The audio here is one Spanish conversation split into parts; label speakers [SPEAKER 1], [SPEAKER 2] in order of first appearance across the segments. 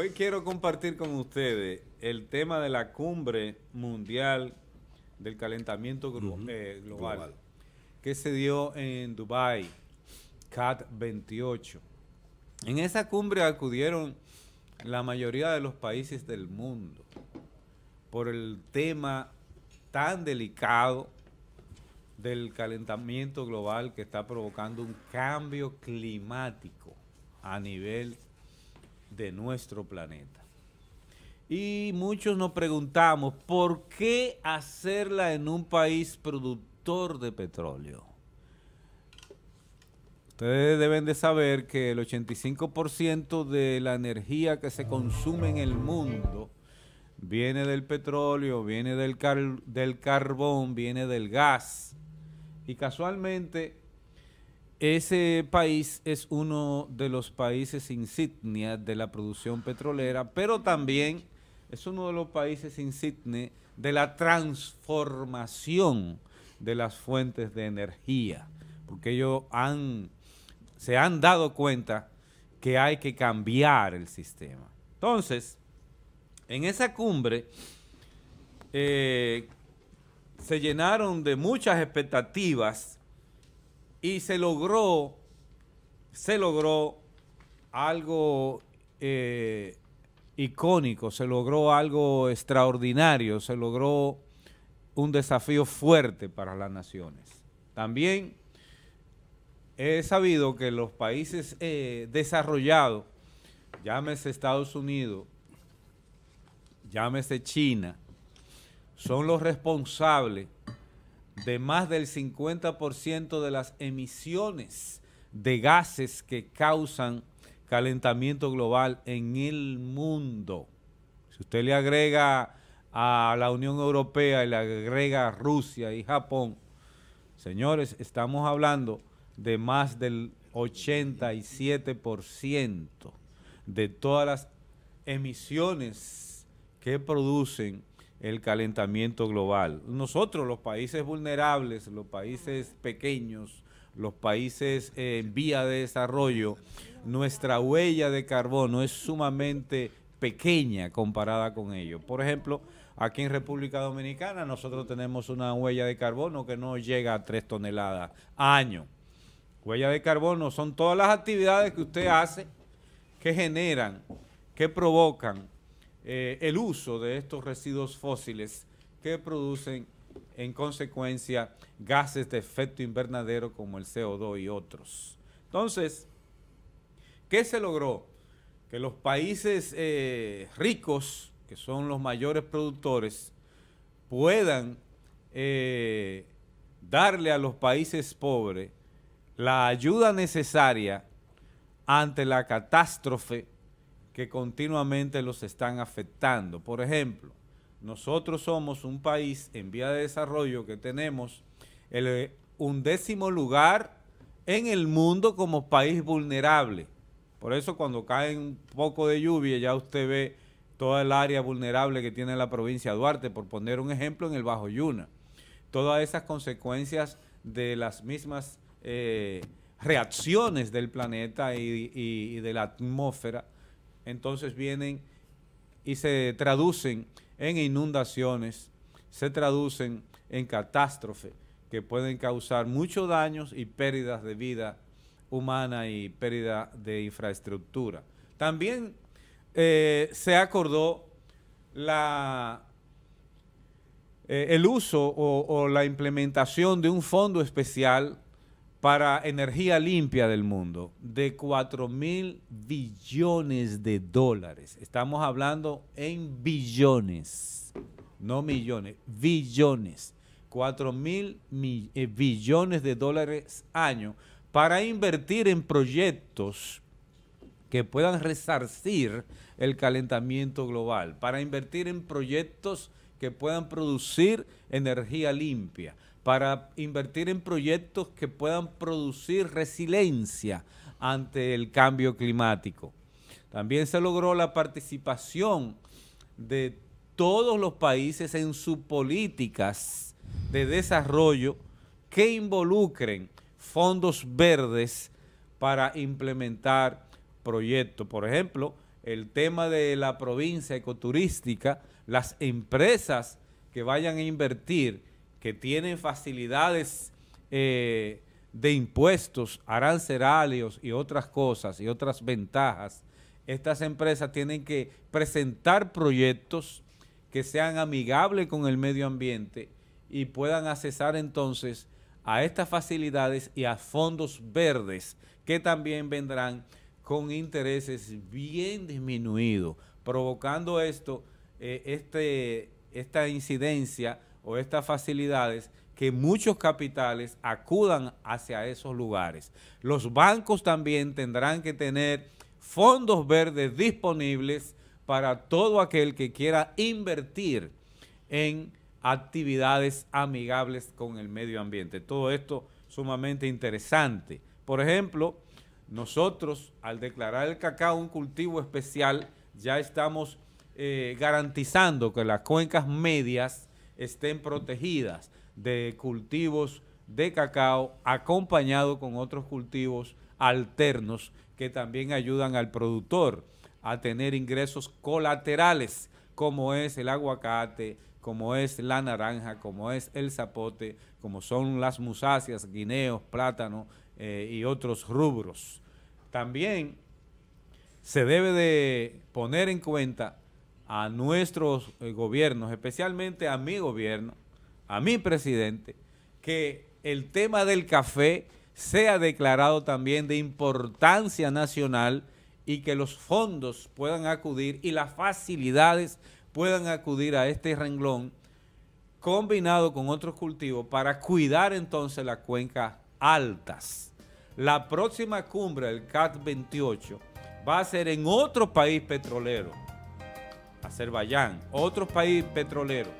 [SPEAKER 1] Hoy quiero compartir con ustedes el tema de la cumbre mundial del calentamiento eh, global, que se dio en Dubai, CAT 28. En esa cumbre acudieron la mayoría de los países del mundo por el tema tan delicado del calentamiento global que está provocando un cambio climático a nivel de nuestro planeta. Y muchos nos preguntamos, ¿por qué hacerla en un país productor de petróleo? Ustedes deben de saber que el 85% de la energía que se consume en el mundo viene del petróleo, viene del, del carbón, viene del gas. Y casualmente ese país es uno de los países insignia de la producción petrolera, pero también es uno de los países insignia de la transformación de las fuentes de energía, porque ellos se han dado cuenta que hay que cambiar el sistema. Entonces, en esa cumbre eh, se llenaron de muchas expectativas y se logró, se logró algo eh, icónico, se logró algo extraordinario, se logró un desafío fuerte para las naciones. También he sabido que los países eh, desarrollados, llámese Estados Unidos, llámese China, son los responsables de más del 50% de las emisiones de gases que causan calentamiento global en el mundo. Si usted le agrega a la Unión Europea y le agrega a Rusia y Japón, señores, estamos hablando de más del 87% de todas las emisiones que producen el calentamiento global. Nosotros, los países vulnerables, los países pequeños, los países en vía de desarrollo, nuestra huella de carbono es sumamente pequeña comparada con ellos. Por ejemplo, aquí en República Dominicana nosotros tenemos una huella de carbono que no llega a 3 toneladas año. Huella de carbono son todas las actividades que usted hace que generan, que provocan eh, el uso de estos residuos fósiles que producen en consecuencia gases de efecto invernadero como el CO2 y otros. Entonces, ¿qué se logró? Que los países eh, ricos, que son los mayores productores, puedan eh, darle a los países pobres la ayuda necesaria ante la catástrofe que continuamente los están afectando. Por ejemplo, nosotros somos un país en vía de desarrollo que tenemos el eh, undécimo lugar en el mundo como país vulnerable. Por eso cuando cae un poco de lluvia ya usted ve toda el área vulnerable que tiene la provincia de Duarte, por poner un ejemplo en el Bajo Yuna. Todas esas consecuencias de las mismas eh, reacciones del planeta y de la atmósfera entonces vienen y se traducen en inundaciones, se traducen en catástrofes que pueden causar muchos daños y pérdidas de vida humana y pérdida de infraestructura. También eh, se acordó eh, el uso o la implementación de un fondo especial para energía limpia del mundo de 4 mil billones de dólares. Estamos hablando en billones, no millones, billones. 4 mil eh, billones de dólares año para invertir en proyectos que puedan resarcir el calentamiento global, para invertir en proyectos que puedan producir energía limpia, para invertir en proyectos que puedan producir resiliencia ante el cambio climático. También se logró la participación de todos los países en sus políticas de desarrollo que involucren fondos verdes para implementar proyectos. Por ejemplo, el tema de la provincia ecoturística, las empresas que vayan a invertir que tienen facilidades eh, de impuestos, arancelarios y otras cosas y otras ventajas, estas empresas tienen que presentar proyectos que sean amigables con el medio ambiente y puedan accesar entonces a estas facilidades y a fondos verdes que también vendrán con intereses bien disminuidos, provocando esto, eh, este, esta incidencia o estas facilidades que muchos capitales acudan hacia esos lugares. Los bancos también tendrán que tener fondos verdes disponibles para todo aquel que quiera invertir en actividades amigables con el medio ambiente. Todo esto sumamente interesante. Por ejemplo, nosotros al declarar el cacao un cultivo especial, ya estamos eh, garantizando que las cuencas medias estén protegidas de cultivos de cacao acompañado con otros cultivos alternos que también ayudan al productor a tener ingresos colaterales como es el aguacate, como es la naranja, como es el zapote, como son las musáceas, guineos, plátano eh, y otros rubros. También se debe de poner en cuenta a nuestros eh, gobiernos, especialmente a mi gobierno, a mi presidente, que el tema del café sea declarado también de importancia nacional y que los fondos puedan acudir y las facilidades puedan acudir a este renglón combinado con otros cultivos para cuidar entonces las cuencas altas. La próxima cumbre del CAT 28 va a ser en otro país petrolero. Azerbaiyán, otros países petroleros,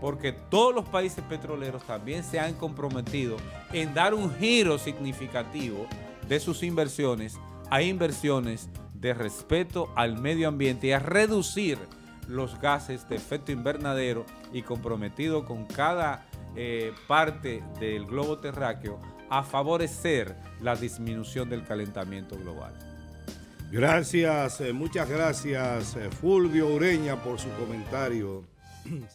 [SPEAKER 1] porque todos los países petroleros también se han comprometido en dar un giro significativo de sus inversiones a inversiones de respeto al medio ambiente y a reducir los gases de efecto invernadero y comprometido con cada eh, parte del globo terráqueo a favorecer la disminución del calentamiento global. Gracias, eh, muchas gracias eh, Fulvio Ureña por su comentario.